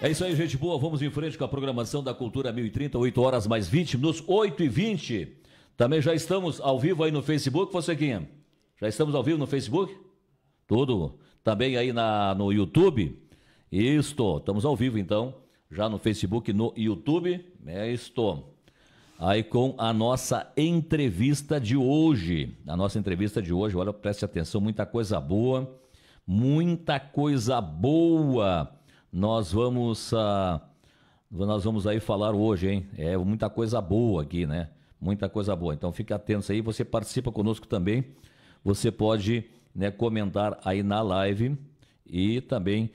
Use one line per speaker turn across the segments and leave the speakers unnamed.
É isso aí, gente boa. Vamos em frente com a programação da Cultura 1030, 8 horas mais 20 minutos, 8 e 20. Também já estamos ao vivo aí no Facebook, Fonsequinha. Já estamos ao vivo no Facebook? Tudo. Também aí na, no YouTube. Isto. Estamos ao vivo então, já no Facebook no YouTube. É isto. Aí com a nossa entrevista de hoje. A nossa entrevista de hoje, olha, preste atenção, muita coisa boa. Muita coisa boa nós vamos, uh, nós vamos aí falar hoje, hein? É muita coisa boa aqui, né? Muita coisa boa. Então fique atento aí, você participa conosco também. Você pode né, comentar aí na live e também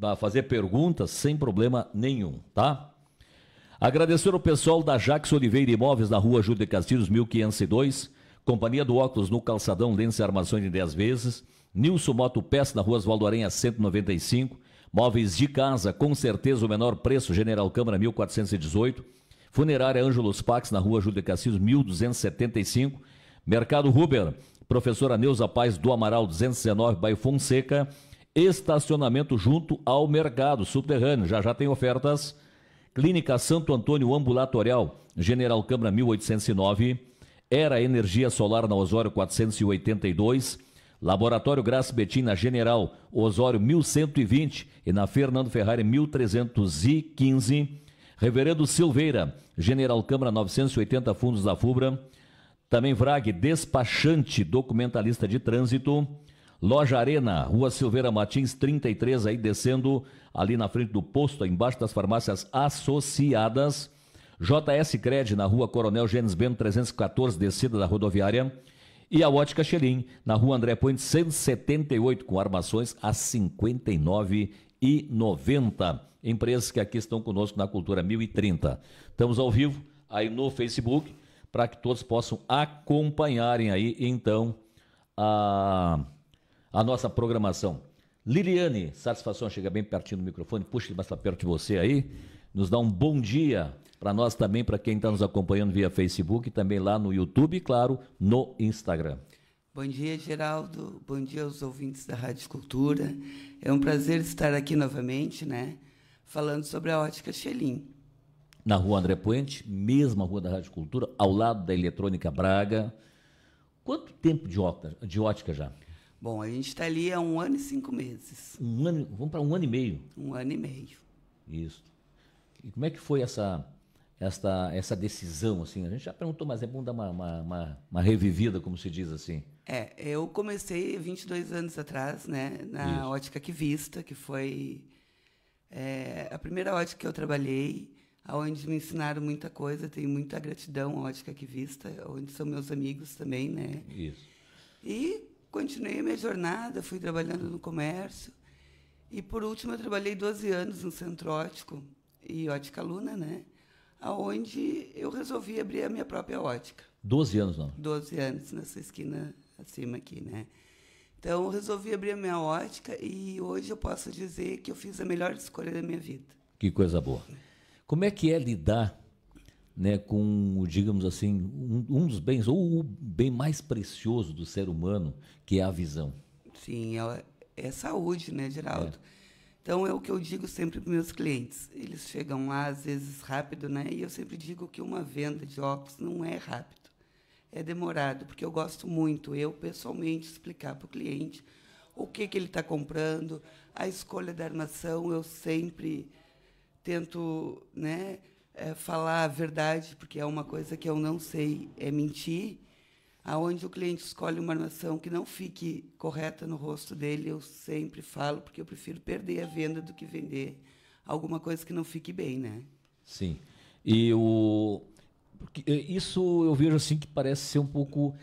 ah, fazer perguntas sem problema nenhum, tá? Agradecer ao pessoal da Jax Oliveira Imóveis, na rua Júlio de Castilhos, 1502. Companhia do Óculos no Calçadão, lentes e armações em 10 vezes. Nilson Moto Peça, na rua Oswaldo Aranha, 195. Móveis de casa, com certeza o menor preço, General Câmara 1418. Funerária Ângelos Pax, na rua Júlio de Cassis, 1275. Mercado Ruber, professora Neuza Paz do Amaral 219, bairro Fonseca. Estacionamento junto ao mercado subterrâneo, já já tem ofertas. Clínica Santo Antônio Ambulatorial, General Câmara 1809. Era Energia Solar na Osório 482. Laboratório Graça Betim na General Osório 1120 e na Fernando Ferrari 1315. Reverendo Silveira, General Câmara 980 Fundos da FUBRA. Também Vrag, despachante documentalista de trânsito. Loja Arena, Rua Silveira Martins 33, aí descendo ali na frente do posto, embaixo das farmácias associadas. JS Cred, na Rua Coronel Gênesis Bento 314, descida da rodoviária. E a Ótica Xerim, na rua André Ponte 178, com armações a 59 e 90. Empresas que aqui estão conosco na Cultura 1030. Estamos ao vivo aí no Facebook para que todos possam acompanharem aí então a, a nossa programação. Liliane, satisfação, chega bem pertinho do microfone, puxa ele mais para perto de você aí, nos dá um bom dia para nós também, para quem está nos acompanhando via Facebook, também lá no YouTube e, claro, no Instagram.
Bom dia, Geraldo. Bom dia aos ouvintes da Rádio Cultura. É um prazer estar aqui novamente, né? Falando sobre a ótica Xelim.
Na rua André Puente, mesma rua da Rádio Cultura, ao lado da Eletrônica Braga. Quanto tempo de ótica, de ótica já?
Bom, a gente está ali há um ano e cinco meses.
Um ano, vamos para um ano e meio. Um
ano e meio.
Isso. E como é que foi essa esta, essa decisão? Assim? A gente já perguntou, mas é bom dar uma, uma, uma, uma revivida, como se diz assim.
É, eu comecei 22 anos atrás, né, na Isso. ótica que vista, que foi é, a primeira ótica que eu trabalhei, onde me ensinaram muita coisa, tenho muita gratidão à ótica que vista, onde são meus amigos também, né? Isso. E continuei a minha jornada, fui trabalhando no comércio. E por último, eu trabalhei 12 anos no centro ótico e ótica luna, né? aonde eu resolvi abrir a minha própria ótica.
12 anos, não?
12 anos, nessa esquina acima aqui, né? Então, eu resolvi abrir a minha ótica e hoje eu posso dizer que eu fiz a melhor escolha da minha vida.
Que coisa boa. Como é que é lidar né, com, digamos assim, um, um dos bens, ou o bem mais precioso do ser humano, que é a visão?
Sim, é, é saúde, né, Geraldo? É. Então, é o que eu digo sempre para meus clientes. Eles chegam lá, às vezes, rápido, né? E eu sempre digo que uma venda de óculos não é rápido, é demorado, porque eu gosto muito, eu pessoalmente, explicar para o cliente o que, que ele está comprando, a escolha da armação. Eu sempre tento né, é, falar a verdade, porque é uma coisa que eu não sei é mentir aonde o cliente escolhe uma armação que não fique correta no rosto dele, eu sempre falo, porque eu prefiro perder a venda do que vender alguma coisa que não fique bem, né?
Sim. E o eh, isso eu vejo assim que parece ser um pouco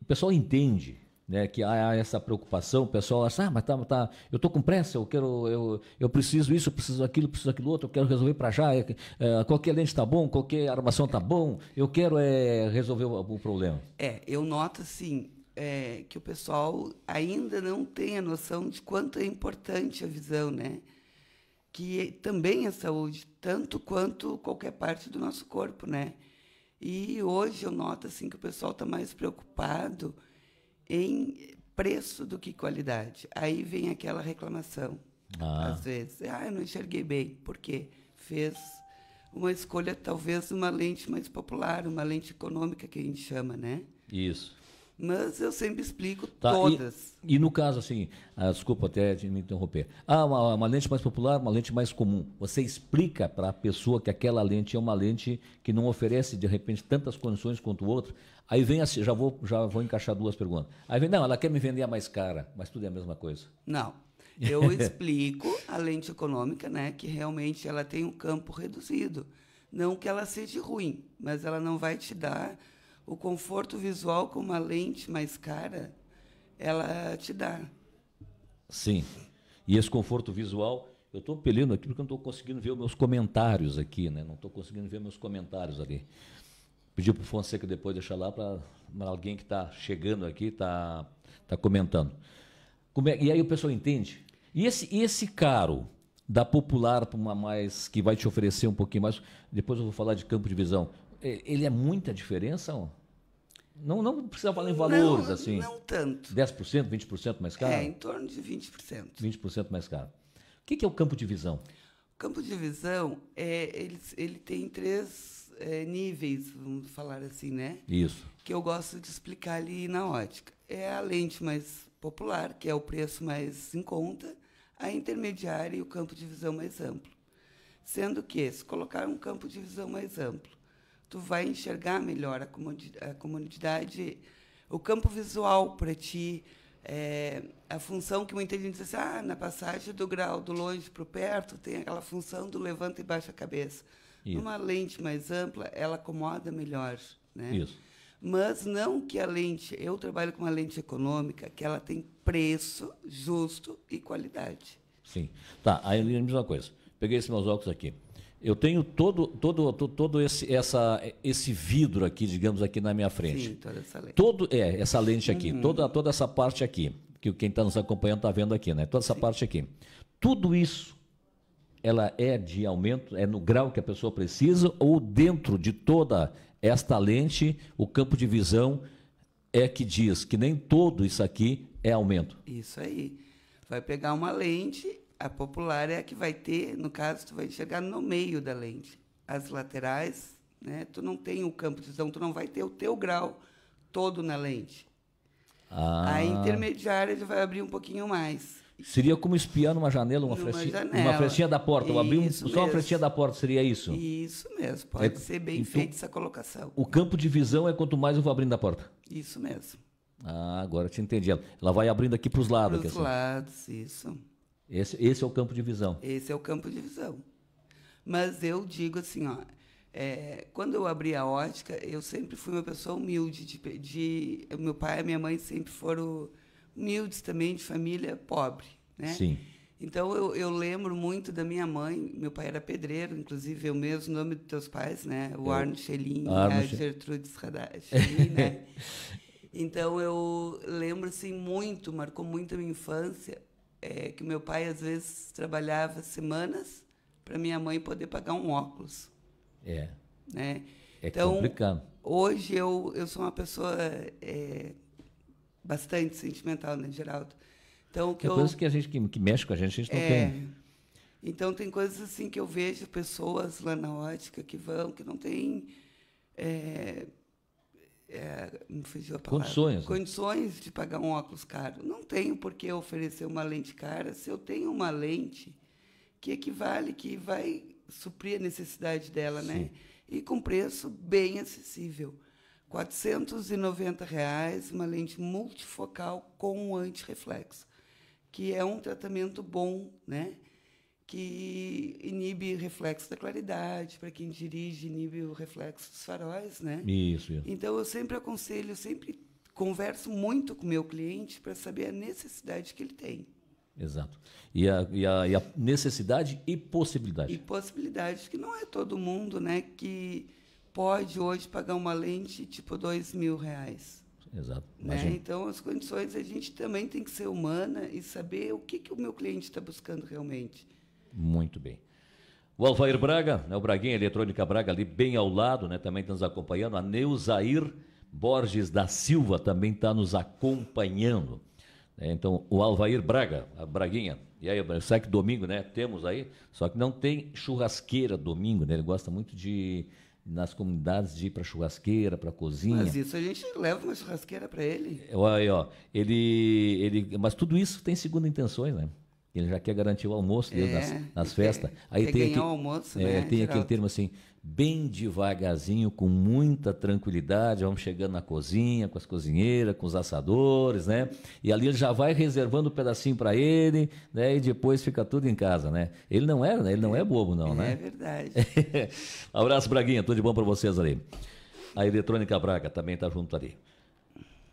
o pessoal entende né, que há essa preocupação, o pessoal acha, ah, mas tá, tá, eu tô com pressa, eu quero, eu, eu preciso isso, eu preciso aquilo, eu preciso aquilo outro, eu quero resolver para já, é, é, qualquer lente está bom, qualquer armação está bom, eu quero é, resolver o, o problema.
É, eu noto assim, é, que o pessoal ainda não tem a noção de quanto é importante a visão, né? Que também é saúde, tanto quanto qualquer parte do nosso corpo, né? E hoje eu noto assim que o pessoal está mais preocupado em preço do que qualidade. Aí vem aquela reclamação, ah. às vezes. Ah, eu não enxerguei bem. Por quê? Fez uma escolha, talvez, uma lente mais popular, uma lente econômica, que a gente chama, né? Isso. Mas eu sempre explico
tá, todas. E, e, no caso, assim, ah, desculpa até de me interromper. Ah, uma, uma, lente mais popular, uma lente mais comum. Você explica para a pessoa que aquela lente é uma lente que não oferece, de repente, tantas condições quanto outra. Aí vem assim, já vou, já vou encaixar duas perguntas. Aí vem, não, ela quer me vender a mais cara, mas tudo é a mesma coisa. Não. Eu
explico a lente econômica, né, que realmente ela tem um campo reduzido. Não que ela seja ruim, mas ela não vai te dar o conforto visual com uma lente mais cara, ela te dá.
Sim. E esse conforto visual, eu estou peleando aqui porque eu não estou conseguindo ver os meus comentários aqui, né? Não estou conseguindo ver meus comentários ali. Pedi para o Fonseca depois deixar lá para alguém que está chegando aqui, está tá comentando. É, e aí o pessoal entende. E esse, esse caro da popular para uma mais que vai te oferecer um pouquinho mais. Depois eu vou falar de campo de visão. É, ele é muita diferença? Ó? Não, não precisa falar em valores não, assim. Não tanto. 10%, 20% mais caro? É, em torno de 20%. 20% mais caro. O que, que é o campo de visão? O
campo de visão, é, ele, ele tem três é, níveis, vamos falar assim, né? Isso. Que eu gosto de explicar ali na ótica. É a lente mais popular, que é o preço mais em conta, a intermediária e o campo de visão mais amplo. Sendo que, se colocar um campo de visão mais amplo, tu vai enxergar melhor a comodidade, a comunidade o campo visual para ti, é, a função que muita gente diz assim, ah, na passagem do grau do longe para o perto tem aquela função do levanta e baixa a cabeça. Isso. Uma lente mais ampla, ela acomoda melhor, né? Isso. Mas não que a lente, eu trabalho com uma lente econômica que ela tem preço justo e qualidade.
Sim. Tá, aí a mesma coisa. Peguei esses meus óculos aqui. Eu tenho todo, todo, todo esse, essa, esse vidro aqui, digamos, aqui na minha frente. Sim, toda essa lente. Todo, é, essa lente aqui, uhum. toda, toda essa parte aqui, que quem está nos acompanhando está vendo aqui, né? Toda essa Sim. parte aqui. Tudo isso ela é de aumento, é no grau que a pessoa precisa, ou dentro de toda esta lente, o campo de visão é que diz que nem todo isso aqui é aumento.
Isso aí. Vai pegar uma lente, a popular é a que vai ter, no caso, tu vai chegar no meio da lente. As laterais, né, tu não tem o campo de visão, tu não vai ter o teu grau todo na lente. Ah. A intermediária já vai abrir um pouquinho mais.
Seria como espiar numa janela, uma, frestinha, janela. uma frestinha da porta. Isso um, só mesmo. uma frestinha da porta, seria isso? Isso mesmo, pode é, ser bem então, feita
essa colocação.
O campo de visão é quanto mais eu vou abrindo a porta?
Isso mesmo.
Ah, agora te entendi. Ela vai abrindo aqui para os lados. Para os lados, isso. Esse, esse é o campo de visão.
Esse é o campo de visão. Mas eu digo assim, ó, é, quando eu abri a ótica, eu sempre fui uma pessoa humilde. De, de, meu pai e minha mãe sempre foram humildes também, de família pobre, né? Sim. Então eu, eu, lembro muito da minha mãe, meu pai era pedreiro, inclusive é o mesmo nome dos teus pais, né? O Arno Schelin, Arno a Gertrude Schelin, né? Então eu lembro assim muito, marcou muito a minha infância, é, que meu pai às vezes trabalhava semanas para minha mãe poder pagar um óculos.
É. Né? É então, complicado.
Hoje eu, eu sou uma pessoa é, bastante sentimental, né, Geraldo? Então, que tem é eu, coisas que a gente que, que, mexe com a gente, a gente não é, tem. Então tem coisas assim que eu vejo pessoas lá na ótica que vão, que não têm é, é, condições, né? condições de pagar um óculos caro. Não tenho por que oferecer uma lente cara se eu tenho uma lente que equivale, que vai suprir a necessidade dela, né? Sim. né? E com preço bem acessível. 490 reais uma lente multifocal com um antirreflexo, que é um tratamento bom, né? que inibe reflexo da claridade, para quem dirige, inibe o reflexo dos faróis, né? Isso, isso. Então eu sempre aconselho, eu sempre converso muito com o meu cliente para saber a necessidade que ele tem.
Exato. E a, e, a, e a necessidade e possibilidade. E
possibilidade, que não é todo mundo, né, que pode hoje pagar uma lente tipo dois mil reais. Exato. Né? Então, as condições, a gente também tem que ser humana e saber o que, que o meu cliente está buscando realmente.
Muito bem. O Alvair Braga, né, o Braguinha Eletrônica Braga, ali bem ao lado, né, também está nos acompanhando. A Neuzair Borges da Silva também está nos acompanhando. É, então, o Alvair Braga, a Braguinha. E aí, sabe que domingo, né? Temos aí, só que não tem churrasqueira domingo, né? Ele gosta muito de nas comunidades de ir para churrasqueira, para cozinha. Mas
isso a gente leva uma churrasqueira para ele.
Olha, ó, ele, ele, mas tudo isso tem segunda intenções, né? Ele já quer garantir o almoço dele né, é, nas, nas festas. Quer, Aí tem aqui, almoço, é, né, Tem aquele termo assim, bem devagarzinho, com muita tranquilidade, vamos chegando na cozinha, com as cozinheiras, com os assadores, né? E ali ele já vai reservando um pedacinho para ele, né? E depois fica tudo em casa, né? Ele não é, né? Ele não é, é bobo, não, é, né? É verdade. Abraço, Braguinha, tudo de bom para vocês ali. A Eletrônica Braga também está junto ali.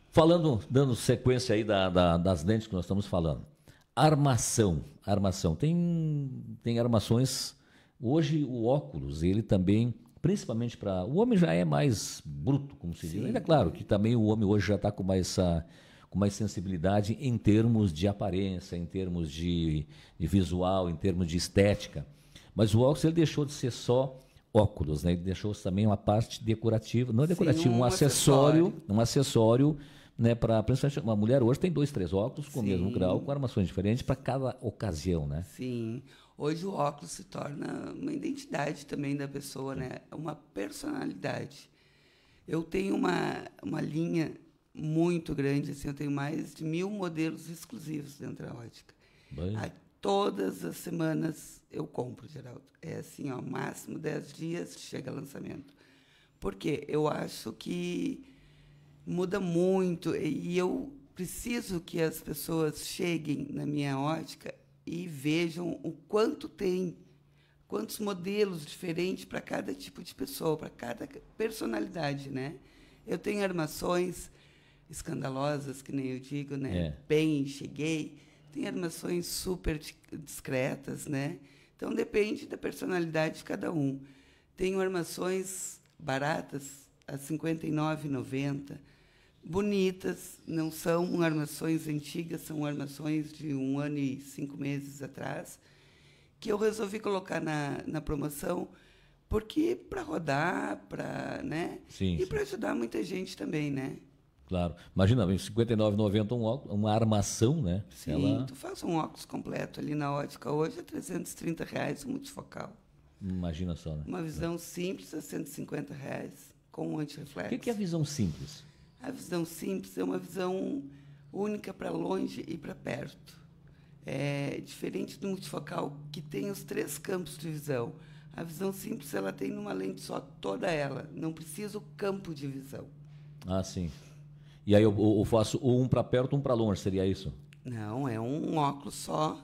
Falando, dando sequência aí da, da, das lentes que nós estamos falando. Armação, armação. Tem, tem armações. Hoje o óculos, ele também, principalmente para. O homem já é mais bruto, como se Sim. diz. Ainda é claro que também o homem hoje já está com mais essa com mais sensibilidade em termos de aparência, em termos de, de, visual, em termos de estética. Mas o óculos ele deixou de ser só óculos, né? Ele deixou também uma parte decorativa, não é decorativo, Sim, um, um acessório, acessório, um acessório né, para uma mulher hoje tem dois, três óculos com Sim. o mesmo grau, com armações diferentes para cada ocasião, né?
Sim. Hoje o óculos se torna uma identidade também da pessoa, né? É uma personalidade. Eu tenho uma uma linha muito grande, assim, eu tenho mais de mil modelos exclusivos dentro da ótica. Bem... A, todas as semanas eu compro, Geraldo. É assim, ó, máximo 10 dias chega lançamento. Porque eu acho que muda muito. E eu preciso que as pessoas cheguem na minha ótica e vejam o quanto tem, quantos modelos diferentes para cada tipo de pessoa, para cada personalidade, né? Eu tenho armações escandalosas, que nem eu digo, né? É. Bem, cheguei. Tem armações super discretas, né? Então depende da personalidade de cada um. Tenho armações baratas a R$ 59,90 bonitas, não são armações antigas, são armações de um ano e cinco meses atrás, que eu resolvi colocar na, na promoção, porque para rodar, para, né? Sim, e para ajudar muita gente também, né?
Claro. Imagina, R$ 59,90 um óculos, uma armação, né? Sim, Ela... tu
faz um óculos completo ali na ótica hoje, é 330 reais o um multifocal.
Imagina só, né? Uma
visão é. simples a 150 reais com um reflexo O que é a
visão simples?
A visão simples é uma visão única para longe e para perto. É diferente do multifocal, que tem os três campos de visão. A visão simples ela tem numa lente só toda ela, não precisa o campo de visão.
Ah, sim. E aí eu, eu faço um para perto, um para longe, seria isso?
Não, é um óculos só,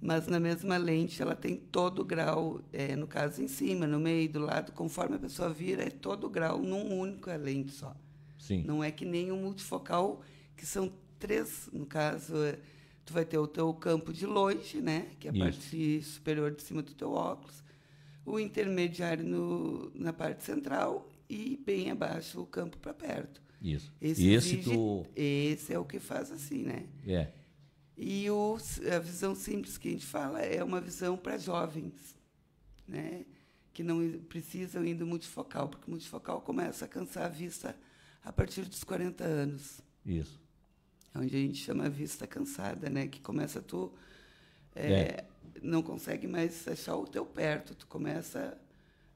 mas na mesma lente ela tem todo o grau, é, no caso em cima, no meio, do lado, conforme a pessoa vira, é todo o grau num único é lente só. Sim. Não é que nem o um multifocal, que são três, no caso, é, tu vai ter o teu campo de longe, né? Que é a Isso. parte superior de cima do teu óculos, o intermediário no, na parte central e bem abaixo o campo para perto. Isso. Esse, e esse, exige, tu... esse é o que faz assim, né? É. E o, a visão simples que a gente fala é uma visão para jovens, né? que não precisam ir do multifocal, porque o multifocal começa a cansar a vista a partir dos 40 anos. Isso. É onde a gente chama a vista cansada, né? Que começa tu é, é. não consegue mais achar o teu perto, tu começa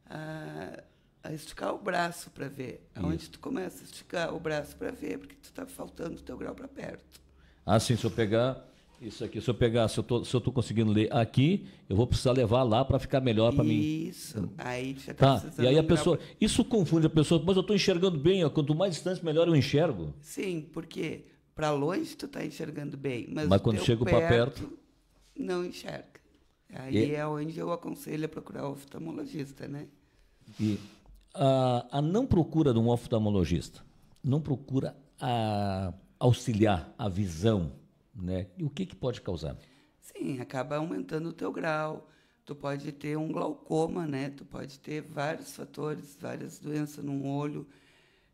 a, a esticar o braço para ver. Aonde é Isso. tu começa a esticar o braço para ver, porque tu está faltando o teu grau para perto.
Ah, sim, se eu pegar isso aqui, se eu pegar, se eu tô, se eu tô conseguindo ler aqui, eu vou precisar levar lá para ficar melhor para mim. Isso. Aí tá. tá e aí a pessoa, pra... isso confunde a pessoa, mas eu estou enxergando bem, ó, quanto mais distante melhor eu enxergo.
Sim, porque para longe tu está enxergando bem, mas, mas quando chega para perto não enxerga. Aí e... é onde eu aconselho a procurar o oftalmologista, né?
E a, a não procura de um oftalmologista, não procura a auxiliar a visão né? E o que, que pode causar?
Sim, acaba aumentando o teu grau. Tu pode ter um glaucoma, né? Tu pode ter vários fatores, várias doenças no olho,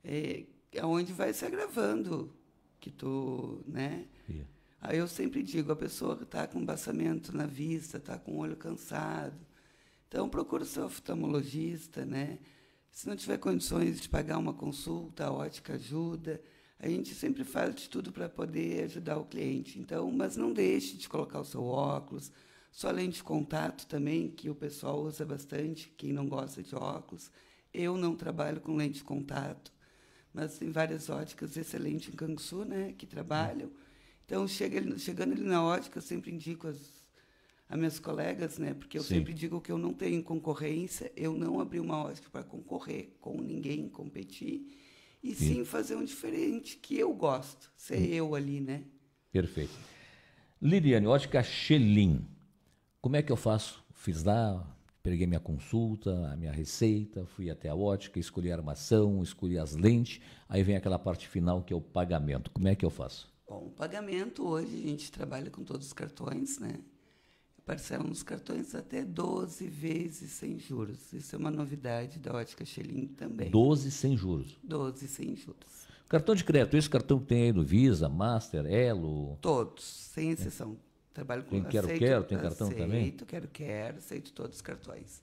é, é, onde vai se agravando que tu, né? Yeah. Aí eu sempre digo, a pessoa que está com embaçamento na vista, está com o olho cansado, então procura o seu oftalmologista, né? Se não tiver condições de pagar uma consulta, a ótica ajuda. A gente sempre faz de tudo para poder ajudar o cliente. Então, mas não deixe de colocar o seu óculos, sua lente de contato também, que o pessoal usa bastante, quem não gosta de óculos. Eu não trabalho com lente de contato, mas tem várias óticas excelentes em Canguçu, né, que trabalham. Então, chega, chegando ali na ótica, eu sempre indico as, as minhas colegas, né, porque eu Sim. sempre digo que eu não tenho concorrência, eu não abri uma ótica para concorrer com ninguém, competir
e sim, sim fazer
um diferente que eu gosto, ser sim. Hum. eu ali, né?
Perfeito. Liliane, ótica Xelim. Como é que eu faço? Fiz lá, peguei minha consulta, a minha receita, fui até a ótica, escolhi a armação, escolhi as lentes, aí vem aquela parte final que é o pagamento. Como é que eu faço?
Bom, o pagamento hoje a gente trabalha com todos os cartões, né? parcelam nos cartões até 12 vezes sem juros. Isso é uma novidade da ótica Shelin também. 12
sem juros?
12 sem juros.
Cartão de crédito, esse cartão que tem aí no Visa, Master, Elo?
Todos, sem é. exceção. É. Trabalho com Quem quero, aceito, quero, tem cartão aceito, também? Aceito, quero, quero, aceito todos os cartões.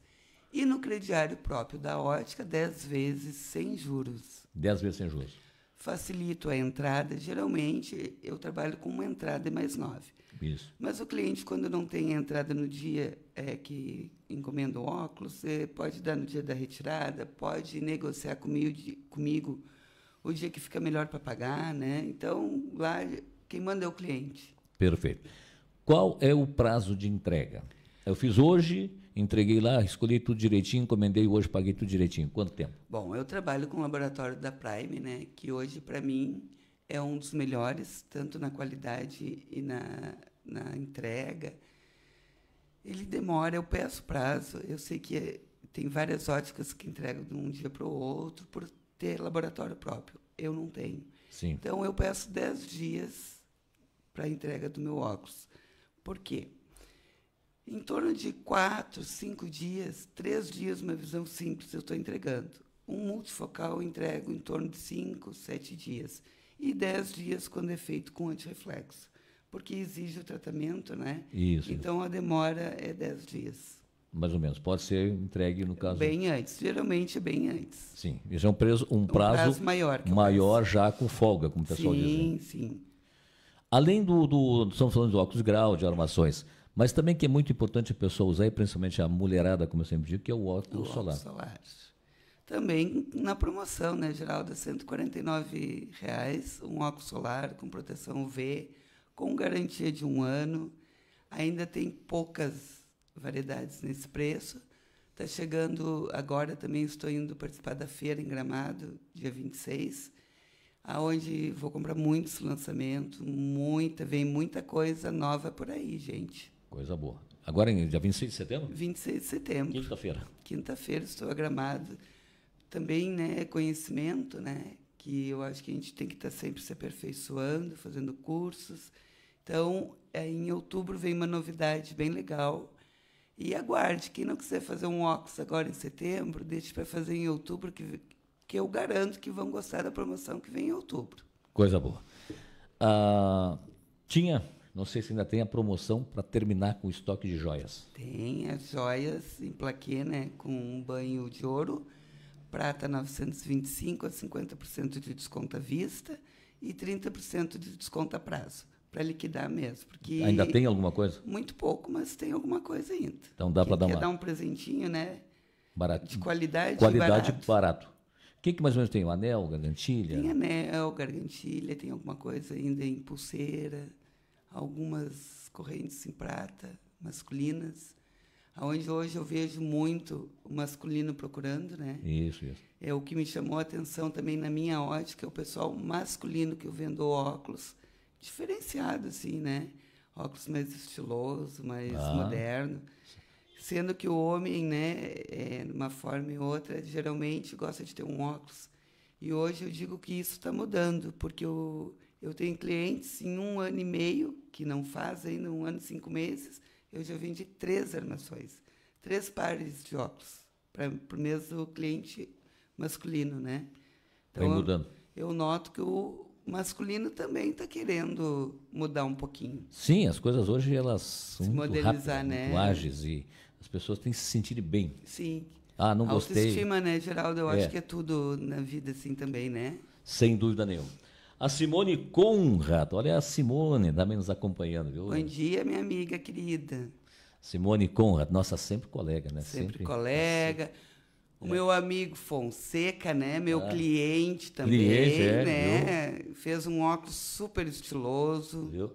E no crediário próprio da ótica, 10 vezes sem juros.
10 vezes sem juros.
Facilito a entrada, geralmente eu trabalho com uma entrada e mais nove. Isso. Mas o cliente, quando não tem entrada no dia é, que encomenda o óculos, você pode dar no dia da retirada, pode negociar comigo, comigo o dia que fica melhor para pagar, né? Então, lá quem manda é o cliente.
Perfeito. Qual é o prazo de entrega? Eu fiz hoje, entreguei lá, escolhi tudo direitinho, encomendei hoje, paguei tudo direitinho. Quanto tempo?
Bom, eu trabalho com o laboratório da Prime, né? Que hoje, para mim, é um dos melhores, tanto na qualidade e na na entrega, ele demora, eu peço prazo. Eu sei que é, tem várias óticas que entregam de um dia para o outro por ter laboratório próprio. Eu não tenho. Sim. Então eu peço 10 dias para a entrega do meu óculos. Por quê? Em torno de 4, 5 dias, 3 dias, uma visão simples, eu estou entregando. Um multifocal eu entrego em torno de 5, 7 dias. E 10 dias quando é feito com antireflexo porque exige o tratamento, né? Isso. Então a demora é 10 dias.
Mais ou menos. Pode ser entregue, no caso.
Bem antes, geralmente é bem antes.
Sim. Isso é um, preso, um, é um prazo, prazo, maior. Maior já com folga, como o pessoal sim, diz. Né? Sim, sim. Além do, do. Estamos falando de óculos de grau, de armações. Mas também que é muito importante a pessoa usar, e principalmente a mulherada, como eu sempre digo, que é o óculos o solar. Óculos
solar. Também na promoção, né, Geralda? R$ 149,00, um óculos solar com proteção UV com garantia de um ano. Ainda tem poucas variedades nesse preço. Está chegando agora, também estou indo participar da feira em Gramado, dia 26, aonde vou comprar muitos lançamentos, muita, vem muita coisa nova por aí, gente.
Coisa boa. Agora em dia 26 de setembro?
26 de setembro. Quinta-feira. Quinta-feira estou a Gramado. Também, né, conhecimento, né, que eu acho que a gente tem que estar tá sempre se aperfeiçoando, fazendo cursos. Então, é, em outubro vem uma novidade bem legal. E aguarde, quem não quiser fazer um óculos agora em setembro, deixe para fazer em outubro, que, que eu garanto que vão gostar da promoção que vem em outubro.
Coisa boa. Ah, tinha, não sei se ainda tem a promoção para terminar com o estoque de joias.
Tem as joias em plaquê, né, com um banho de ouro, prata 925 a 50% de desconto à vista e 30% de desconto a prazo para liquidar mesmo. Porque ainda tem alguma coisa? Muito pouco, mas tem alguma coisa ainda.
Então dá para dar uma... dar
um presentinho, né? Barato. De qualidade, qualidade barato.
barato. O que, que mais ou menos tem? O anel, gargantilha? Tem
anel, gargantilha, tem alguma coisa ainda em pulseira, algumas correntes em prata, masculinas, aonde hoje eu vejo muito o masculino procurando, né? Isso, isso. É o que me chamou a atenção também na minha ótica, é o pessoal masculino que eu vendo óculos, diferenciado, assim, né? Óculos mais estiloso, mais ah. moderno. Sendo que o homem, né, é, de uma forma e outra, geralmente gosta de ter um óculos. E hoje eu digo que isso está mudando, porque eu, eu tenho clientes em um ano e meio, que não faz ainda, um ano e cinco meses, eu já vendi três armações, três pares de óculos, para o mesmo cliente masculino, né? Então, Vem mudando. Eu, eu noto que o, masculino também está querendo mudar um pouquinho.
Sim, as coisas hoje elas são se muito rápidas, né? muito ágeis e as pessoas têm que se sentir bem. Sim. Ah, não gostei. Autoestima, né, Geraldo? Eu é. acho que é
tudo na vida assim também, né?
Sem dúvida nenhuma. A Simone Conrad, olha a Simone, dá tá nos acompanhando, viu? Bom
dia, minha amiga querida.
Simone Conrad, nossa, sempre colega, né? Sempre, sempre
colega. O é. meu amigo Fonseca, né? Meu ah. cliente também, cliente, é, né? Viu? Fez um óculos super estiloso. Viu?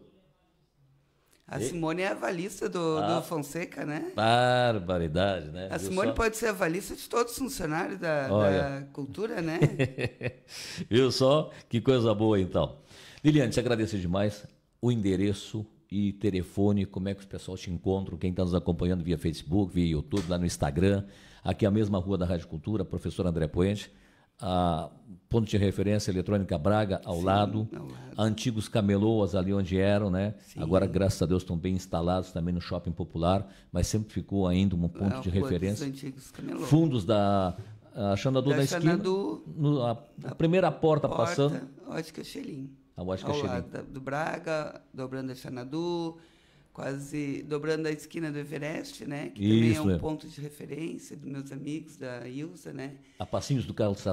A e? Simone é avalista do, ah. do, Fonseca, né?
Barbaridade, né? A viu Simone só?
pode ser avalista de todos os funcionários da, da cultura, né?
viu só? Que coisa boa, então. Liliane, te agradeço demais. O endereço e telefone, como é que os pessoal te encontram, quem está nos acompanhando via Facebook, via YouTube, lá no Instagram, aqui é a mesma rua da Rádio Cultura, professor André Poente ah, ponto de referência Eletrônica Braga ao, Sim, lado, ao lado, antigos cameloas ali onde eram, né? Sim. Agora, graças a Deus, estão bem instalados também no Shopping Popular, mas sempre ficou ainda um ponto é, de referência. Fundos da a Xanadu da, da Xanadu, esquina, no, a, a, primeira porta, porta passando.
Ótica Xelim. A Washington ao do Braga, dobrando a Xanadu, quase dobrando a esquina do Everest, né? Que Isso, também é um é. ponto de referência dos meus amigos da Ilza, né?
A Passinhos do Carlos É,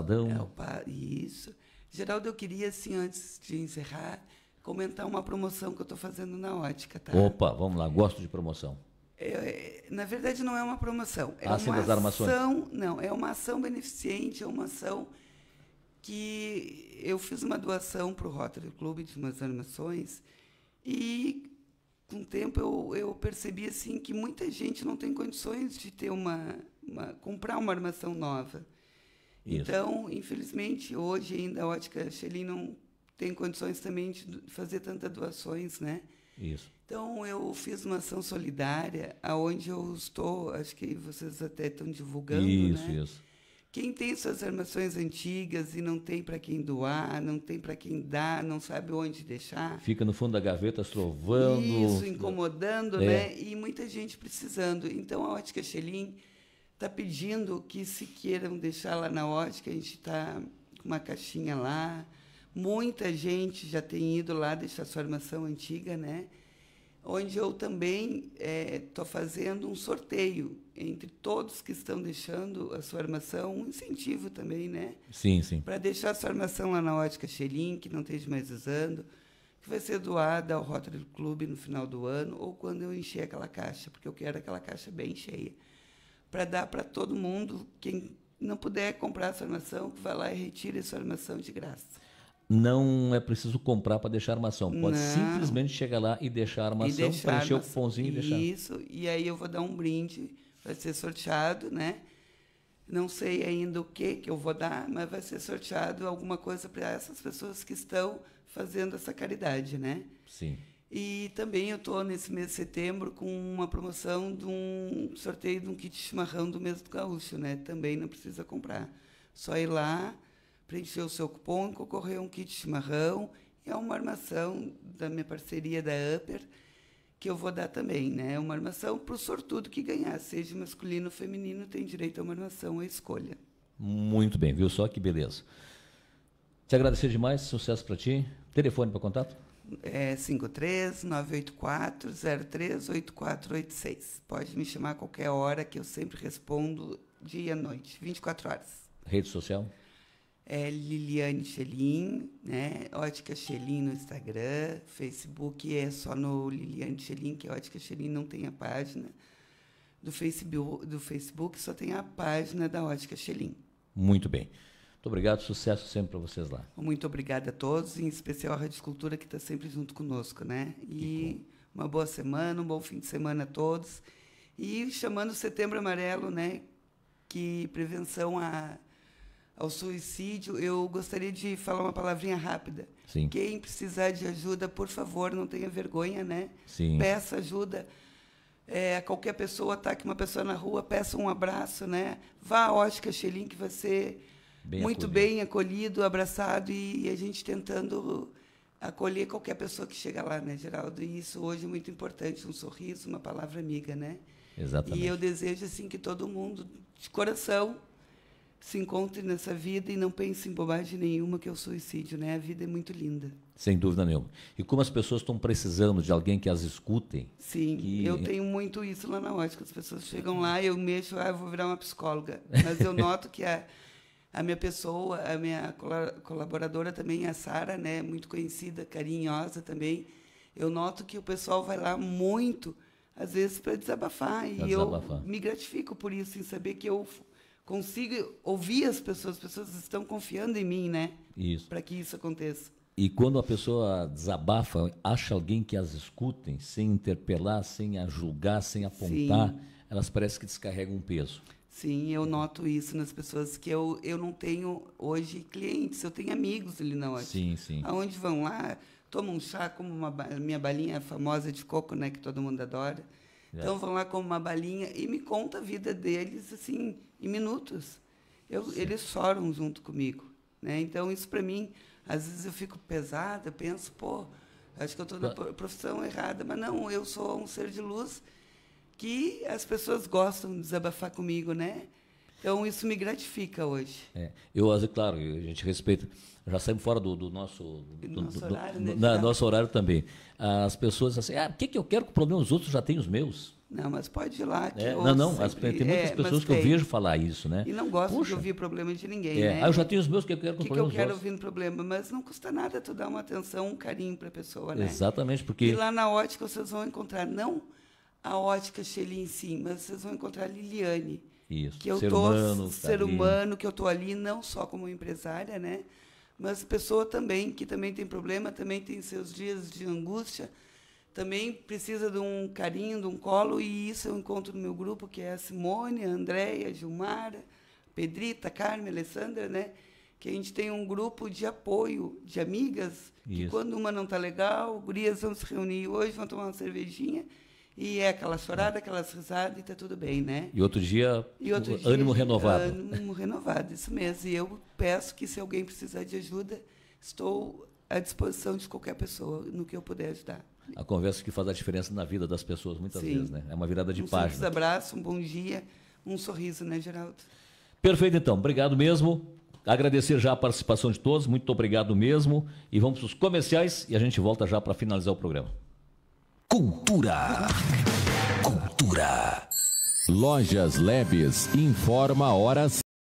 pa... Isso.
Geraldo, eu queria, assim, antes de encerrar, comentar uma promoção que eu estou fazendo na ótica, tá?
Opa, vamos lá, gosto de promoção.
É, é na verdade, não é uma promoção. É ah, uma ação, armações. não, é uma ação beneficente, é uma ação que eu fiz uma doação para o Rotary Club de umas animações e com o tempo eu, eu percebi assim que muita gente não tem condições de ter uma, uma comprar uma armação nova. Isso. Então, infelizmente, hoje ainda a Ótica Shelly não tem condições também de fazer tantas doações, né? Isso. Então, eu fiz uma ação solidária, aonde eu estou, acho que vocês até estão divulgando, isso, né? Isso, isso quem tem suas armações antigas e não tem para quem doar, não tem para quem dar, não sabe onde deixar.
Fica no fundo da gaveta trovando. Isso, incomodando, é.
né? E muita gente precisando. Então a Ótica Xelim está pedindo que se queiram deixar lá na ótica, a gente está com uma caixinha lá. Muita gente já tem ido lá deixar sua armação antiga, né? onde eu também estou é, fazendo um sorteio entre todos que estão deixando a sua armação, um incentivo também, né? Sim, sim. Para deixar a sua armação lá na ótica Xelin, que não esteja mais usando, que vai ser doada ao Rotary Club no final do ano ou quando eu encher aquela caixa, porque eu quero aquela caixa bem cheia, para dar para todo mundo, quem não puder comprar a sua armação, que vai lá e retire a sua armação de graça
não é preciso comprar para deixar armação. Pode não. simplesmente chegar lá e deixar a armação, deixar preencher armação. o cupomzinho e deixar.
Isso, e aí eu vou dar um brinde, vai ser sorteado, né? Não sei ainda o que que eu vou dar, mas vai ser sorteado alguma coisa para essas pessoas que estão fazendo essa caridade, né? Sim. E também eu estou nesse mês de setembro com uma promoção de um sorteio de um kit chimarrão do mês do gaúcho, né? Também não precisa comprar. Só ir lá, Preencher o seu cupom e concorrer a um kit chimarrão e a uma armação da minha parceria da Upper, que eu vou dar também, né? É uma armação para o sortudo que ganhar, seja masculino ou feminino, tem direito a uma armação à escolha.
Muito bem, viu só que beleza. Te agradecer demais, sucesso para ti. Telefone para contato?
É 53 984 03 8486. Pode me chamar a qualquer hora que eu sempre respondo dia e noite, 24 horas.
Rede social?
é Liliane Chelim, né? Ótica Chelim no Instagram, Facebook é só no Liliane Chelim, que é Ótica Chelim não tem a página. Do Facebook, do Facebook só tem a página da Ótica Chelim.
Muito bem. Muito obrigado, sucesso sempre para vocês lá.
Muito obrigada a todos, em especial a Rádio Cultura que está sempre junto conosco, né? E uma boa semana, um bom fim de semana a todos. E chamando o Setembro Amarelo, né? Que prevenção a ao suicídio, eu gostaria de falar uma palavrinha rápida. Sim. Quem precisar de ajuda, por favor, não tenha vergonha, né? Sim. Peça ajuda. É, qualquer pessoa, ataque tá? uma pessoa na rua, peça um abraço, né? Vá à ótica Xelim, que vai ser bem muito acolhido. bem acolhido, abraçado e, e, a gente tentando acolher qualquer pessoa que chega lá, né, Geraldo? E isso hoje é muito importante, um sorriso, uma palavra amiga, né? Exatamente. E eu desejo, assim, que todo mundo, de coração, se encontre nessa vida e não pense em bobagem nenhuma que é o suicídio, né? A vida é muito linda.
Sem dúvida nenhuma. E como as pessoas estão precisando de alguém que as escutem. Sim, que... eu tenho
muito isso lá na ótica. As pessoas chegam lá e eu mexo, ah, eu vou virar uma psicóloga. Mas eu noto que a, a minha pessoa, a minha colaboradora também, a Sara, né? Muito conhecida, carinhosa também. Eu noto que o pessoal vai lá muito, às vezes, para desabafar, desabafar. E eu me gratifico por isso, em saber que eu consigo ouvir as pessoas, as pessoas estão confiando em mim, né? Isso. Para que isso aconteça.
E quando a pessoa desabafa, acha alguém que as escutem, sem interpelar, sem a julgar, sem apontar, Sim. elas parecem que descarregam um peso.
Sim, eu noto isso nas pessoas que eu, eu não tenho hoje clientes, eu tenho amigos ali na hora.
Sim, sim. Aonde
vão lá, tomam um chá, como uma minha balinha famosa de coco, né, que todo mundo adora. É. Então vão lá como uma balinha e me conta a vida deles assim, em minutos. Eu, eles choram junto comigo. Né? Então, isso para mim, às vezes eu fico pesada, penso, pô, acho que eu estou na tá. profissão errada, mas não, eu sou um ser de luz que as pessoas gostam de desabafar comigo, né? Então, isso me gratifica hoje.
É, eu, claro, a gente respeita, já saímos fora do, do nosso, do, nosso, do, horário, né, na, nosso horário também. As pessoas assim, ah, por que, que eu quero que o problema dos outros já tem os meus?
Não, mas pode ir lá. que É, não, não, as, tem muitas é, pessoas que tem. eu vejo falar isso, né? E não gosto Puxa, de ouvir problema de ninguém, é. né? Ah, eu já tenho os meus que eu quero com que, que eu quero ouvir problema, mas não custa nada tu dar uma atenção, um carinho para a pessoa, né? Exatamente, porque... E lá na ótica vocês vão encontrar, não a ótica em si, mas vocês vão encontrar a Liliane. Isso, que eu ser tô, humano. Tá ser tá humano, que eu estou ali não só como empresária, né? Mas pessoa também, que também tem problema, também tem seus dias de angústia, também precisa de um carinho, de um colo, e isso eu encontro no meu grupo, que é a Simone, a Andréia, a Gilmara, a Pedrita, a Carmen, a Alessandra, né? Que a gente tem um grupo de apoio, de amigas, isso. que quando uma não tá legal, gurias vão se reunir hoje, vão tomar uma cervejinha, e é aquela chorada, aquelas risadas e está tudo bem, né? E outro dia, e outro dia, ânimo renovado. Ânimo renovado, isso mesmo. E eu peço que se alguém precisar de ajuda, estou à disposição de qualquer pessoa no que eu puder ajudar
a conversa que faz a diferença na vida das pessoas, muitas Sim. vezes, né? É uma virada de um página. Um
abraço, um bom dia, um sorriso, né, Geraldo?
Perfeito, então. Obrigado mesmo. Agradecer já a participação de todos, muito obrigado mesmo. E vamos para os comerciais e a gente volta já para finalizar o programa. Cultura. Cultura. Lojas Leves informa horas.